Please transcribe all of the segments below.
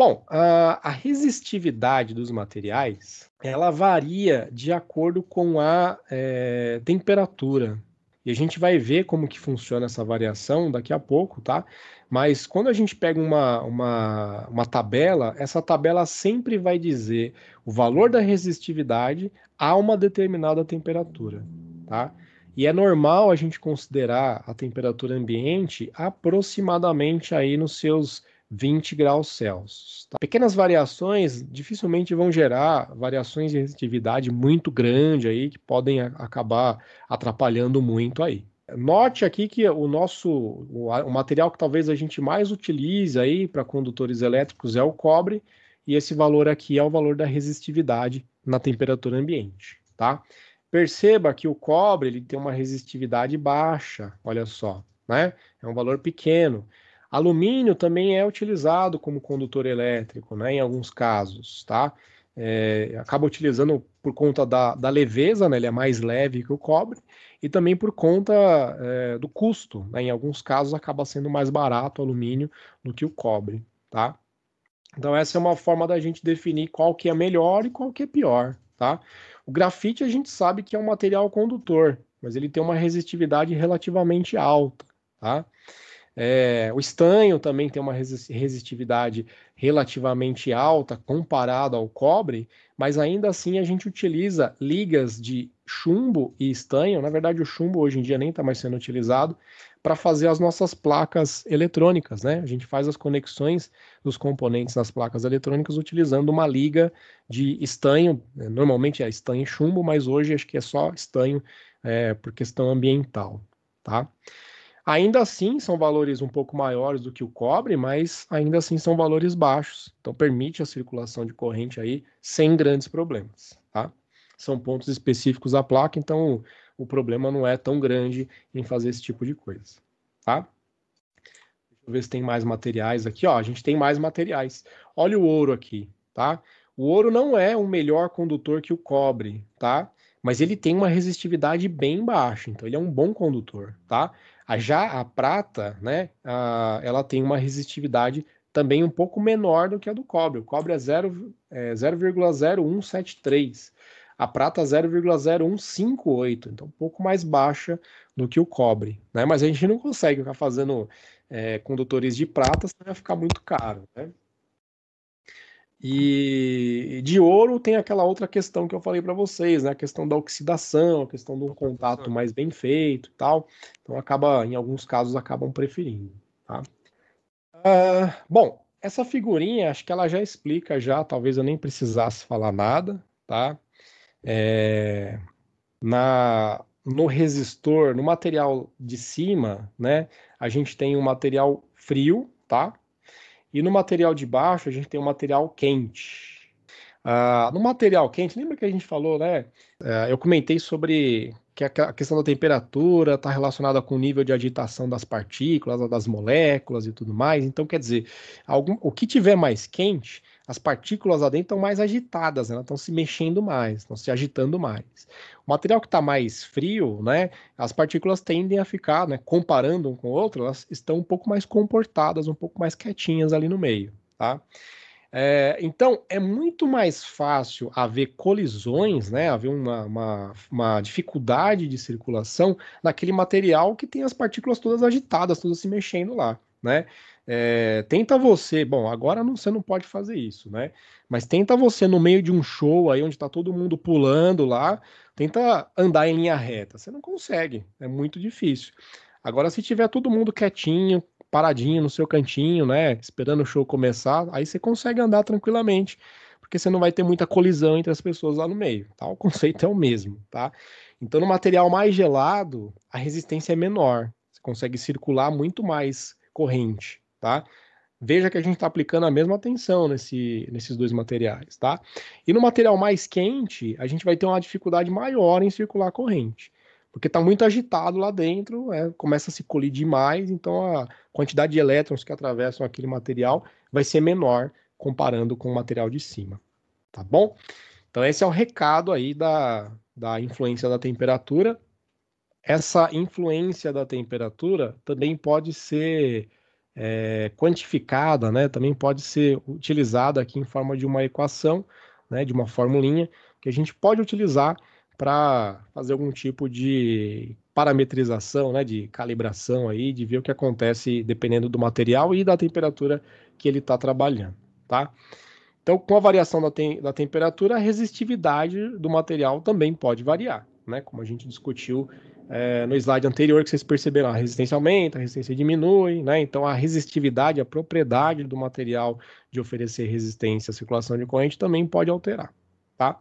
Bom, a, a, resistividade dos materiais ela varia de acordo com a é, temperatura. E a gente vai ver como que funciona essa variação daqui a pouco, tá? Mas quando a gente pega uma, uma, uma tabela, essa tabela sempre vai dizer o valor da resistividade a uma determinada temperatura, tá? E é normal a gente considerar a temperatura ambiente aproximadamente aí nos seus 20 graus Celsius. Tá? Pequenas variações dificilmente vão gerar variações de resistividade muito grande aí que podem acabar atrapalhando muito aí. Note aqui que o nosso o material que talvez a gente mais utilize aí para condutores elétricos é o cobre e esse valor aqui é o valor da resistividade na temperatura ambiente, tá? Perceba que o cobre ele tem uma resistividade baixa, olha só, né? É um valor pequeno. Alumínio também é utilizado como condutor elétrico, né, em alguns casos, tá? É, acaba utilizando por conta da, da leveza, né, ele é mais leve que o cobre, e também por conta é, do custo, né, em alguns casos acaba sendo mais barato o alumínio do que o cobre, tá? Então essa é uma forma da gente definir qual que é melhor e qual que é pior, tá? O grafite a gente sabe que é um material condutor, mas ele tem uma resistividade relativamente alta, tá? É, o estanho também tem uma resistividade relativamente alta comparado ao cobre, mas ainda assim a gente utiliza ligas de chumbo e estanho. Na verdade, o chumbo hoje em dia nem está mais sendo utilizado para fazer as nossas placas eletrônicas, né? A gente faz as conexões dos componentes nas placas eletrônicas utilizando uma liga de estanho. É, normalmente é estanho e chumbo, mas hoje acho que é só estanho é, por questão ambiental, tá? Ainda assim, são valores um pouco maiores do que o cobre, mas ainda assim são valores baixos. Então, permite a circulação de corrente aí sem grandes problemas, tá? São pontos específicos da placa, então o problema não é tão grande em fazer esse tipo de coisa, tá? Deixa eu ver se tem mais materiais aqui, ó. A gente tem mais materiais. Olha o ouro aqui, tá? O ouro não é o melhor condutor que o cobre, tá? Mas ele tem uma resistividade bem baixa, então ele é um bom condutor, tá? já a prata, né, a, ela tem uma resistividade também um pouco menor do que a do cobre. O cobre é 0,0173, é a prata 0,0158, então um pouco mais baixa do que o cobre. Né? Mas a gente não consegue ficar fazendo é, condutores de prata, senão vai ficar muito caro. Né? E de ouro tem aquela outra questão que eu falei para vocês, né? A questão da oxidação, a questão do contato mais bem feito, e tal. Então acaba, em alguns casos, acabam preferindo. Tá? Uh, bom, essa figurinha, acho que ela já explica já. Talvez eu nem precisasse falar nada, tá? É, na no resistor, no material de cima, né? A gente tem um material frio, tá? E no material de baixo, a gente tem o um material quente. Ah, no material quente, lembra que a gente falou, né? É, eu comentei sobre que a questão da temperatura está relacionada com o nível de agitação das partículas, das moléculas e tudo mais. Então, quer dizer, algum, o que tiver mais quente as partículas lá dentro estão mais agitadas, né? elas estão se mexendo mais, estão se agitando mais. O material que está mais frio, né, as partículas tendem a ficar, né, comparando um com o outro, elas estão um pouco mais comportadas, um pouco mais quietinhas ali no meio, tá? É, então, é muito mais fácil haver colisões, né, haver uma, uma, uma, dificuldade de circulação naquele material que tem as partículas todas agitadas, todas se mexendo lá, né? É, tenta você, bom, agora não, você não pode fazer isso, né? Mas tenta você no meio de um show aí onde tá todo mundo pulando lá, tenta andar em linha reta. Você não consegue, é muito difícil. Agora, se tiver todo mundo quietinho, paradinho no seu cantinho, né? Esperando o show começar, aí você consegue andar tranquilamente, porque você não vai ter muita colisão entre as pessoas lá no meio, tá? O conceito é o mesmo, tá? Então, no material mais gelado, a resistência é menor, você consegue circular muito mais corrente, tá? Veja que a gente está aplicando a mesma atenção nesse, nesses dois materiais, tá? E no material mais quente, a gente vai ter uma dificuldade maior em circular a corrente, porque está muito agitado lá dentro, é, começa a se colidir mais, então a quantidade de elétrons que atravessam aquele material vai ser menor comparando com o material de cima, tá bom? Então esse é o recado aí da, da influência da temperatura. Essa influência da temperatura também pode ser é, quantificada, né, também pode ser utilizada aqui em forma de uma equação, né, de uma formulinha, que a gente pode utilizar para fazer algum tipo de parametrização, né, de calibração aí, de ver o que acontece dependendo do material e da temperatura que ele está trabalhando, tá? Então, com a variação da, te da temperatura, a resistividade do material também pode variar né? Como a gente discutiu é, no slide anterior, que vocês perceberam, a resistência aumenta, a resistência diminui, né? Então a resistividade, a propriedade do material de oferecer resistência à circulação de corrente também pode alterar, tá?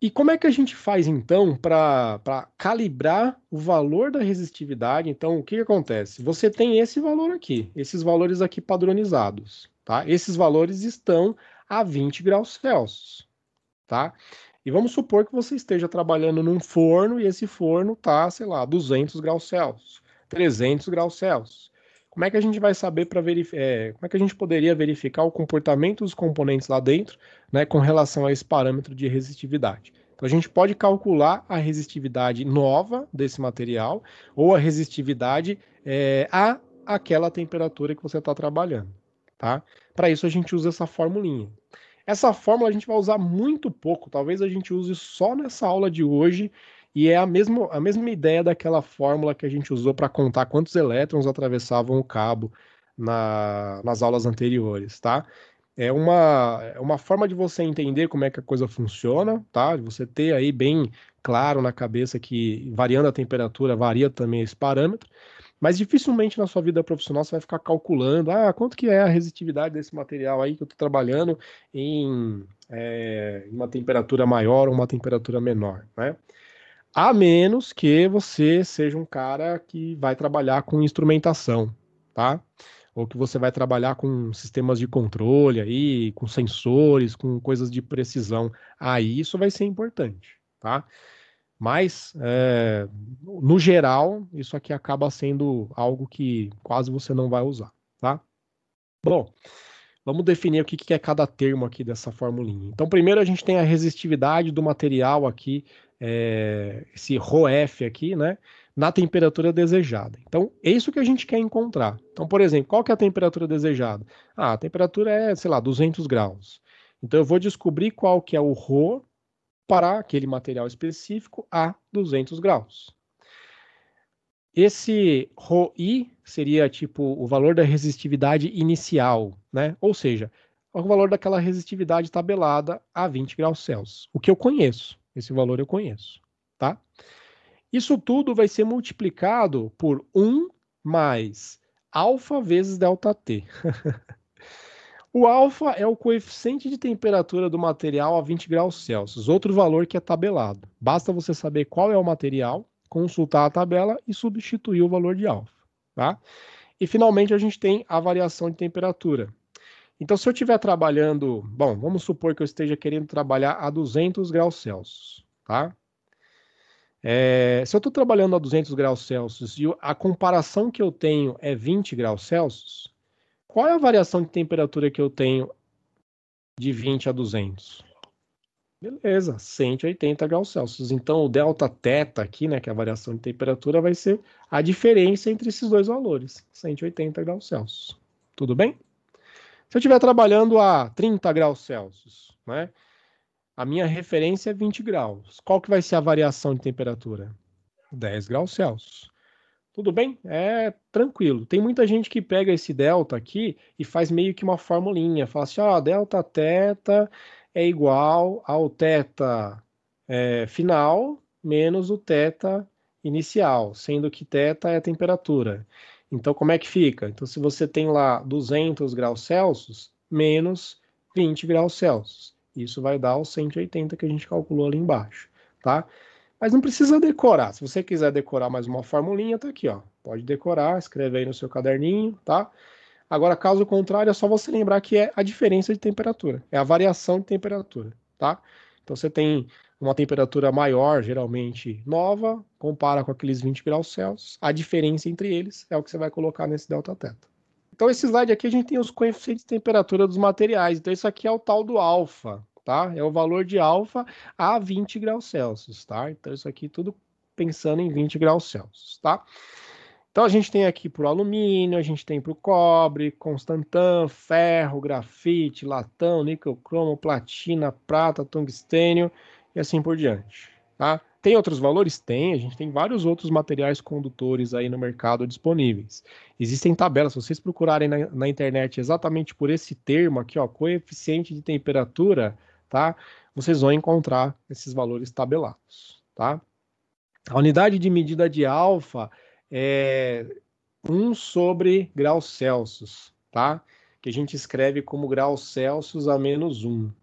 E como é que a gente faz então para calibrar o valor da resistividade? Então, o que, que acontece? Você tem esse valor aqui, esses valores aqui padronizados, tá? Esses valores estão a 20 graus Celsius, tá? E vamos supor que você esteja trabalhando num forno e esse forno tá, sei lá, 200 graus Celsius, 300 graus Celsius. Como é que a gente vai saber para verificar? É, como é que a gente poderia verificar o comportamento dos componentes lá dentro, né, com relação a esse parâmetro de resistividade? Então a gente pode calcular a resistividade nova desse material ou a resistividade é, a aquela temperatura que você está trabalhando, tá? Para isso a gente usa essa formulinha. Essa fórmula a gente vai usar muito pouco, talvez a gente use só nessa aula de hoje, e é a mesma, a mesma ideia daquela fórmula que a gente usou para contar quantos elétrons atravessavam o cabo na, nas aulas anteriores, tá? É uma, é uma forma de você entender como é que a coisa funciona, tá? De você ter aí bem claro na cabeça que variando a temperatura varia também esse parâmetro. Mas dificilmente na sua vida profissional você vai ficar calculando, ah, quanto que é a resistividade desse material aí que eu estou trabalhando em é, uma temperatura maior ou uma temperatura menor, né? A menos que você seja um cara que vai trabalhar com instrumentação, tá? Ou que você vai trabalhar com sistemas de controle aí, com sensores, com coisas de precisão. Aí isso vai ser importante, tá? Mas, é, no geral, isso aqui acaba sendo algo que quase você não vai usar, tá? Bom, vamos definir o que, que é cada termo aqui dessa formulinha. Então, primeiro a gente tem a resistividade do material aqui, é, esse ρF aqui, né? Na temperatura desejada. Então, é isso que a gente quer encontrar. Então, por exemplo, qual que é a temperatura desejada? Ah, a temperatura é, sei lá, 200 graus. Então, eu vou descobrir qual que é o ρ para aquele material específico a 200 graus. Esse ρI seria tipo o valor da resistividade inicial, né? Ou seja, o valor daquela resistividade tabelada a 20 graus Celsius. O que eu conheço, esse valor eu conheço, tá? Isso tudo vai ser multiplicado por 1 mais alfa vezes delta T. O alfa é o coeficiente de temperatura do material a 20 graus Celsius, outro valor que é tabelado. Basta você saber qual é o material, consultar a tabela e substituir o valor de alfa. Tá? E finalmente a gente tem a variação de temperatura. Então, se eu estiver trabalhando, bom, vamos supor que eu esteja querendo trabalhar a 200 graus Celsius, tá? É, se eu estou trabalhando a 200 graus Celsius e a comparação que eu tenho é 20 graus Celsius, qual é a variação de temperatura que eu tenho de 20 a 200? Beleza, 180 graus Celsius. Então, o delta θ aqui, né, que é a variação de temperatura, vai ser a diferença entre esses dois valores, 180 graus Celsius. Tudo bem? Se eu estiver trabalhando a 30 graus Celsius, né, a minha referência é 20 graus. Qual que vai ser a variação de temperatura? 10 graus Celsius tudo bem, é tranquilo. Tem muita gente que pega esse delta aqui e faz meio que uma formulinha, fala assim, ó, delta teta é igual ao teta é, final menos o teta inicial, sendo que teta é a temperatura. Então, como é que fica? Então, se você tem lá 200 graus Celsius, menos 20 graus Celsius. Isso vai dar os 180 que a gente calculou ali embaixo, tá? Mas não precisa decorar. Se você quiser decorar mais uma formulinha, tá aqui, ó. Pode decorar, escreve aí no seu caderninho, tá? Agora, caso contrário, é só você lembrar que é a diferença de temperatura, é a variação de temperatura, tá? Então você tem uma temperatura maior, geralmente nova, compara com aqueles 20 graus Celsius, a diferença entre eles é o que você vai colocar nesse delta θ. Então, esse slide aqui a gente tem os coeficientes de temperatura dos materiais. Então, isso aqui é o tal do alfa, tá? É o valor de alfa a 20 graus Celsius, tá? Então isso aqui tudo pensando em 20 graus Celsius, tá? Então a gente tem aqui para o alumínio, a gente tem para o cobre, constantã, ferro, grafite, latão, níquel, cromo, platina, prata, tungstênio e assim por diante, tá? Tem outros valores? Tem, a gente tem vários outros materiais condutores aí no mercado disponíveis. Existem tabelas, se vocês procurarem na, na internet exatamente por esse termo aqui, ó, coeficiente de temperatura, tá? Vocês vão encontrar esses valores tabelados, tá? A unidade de medida de alfa é 1 sobre graus Celsius, tá? Que a gente escreve como graus Celsius a menos 1.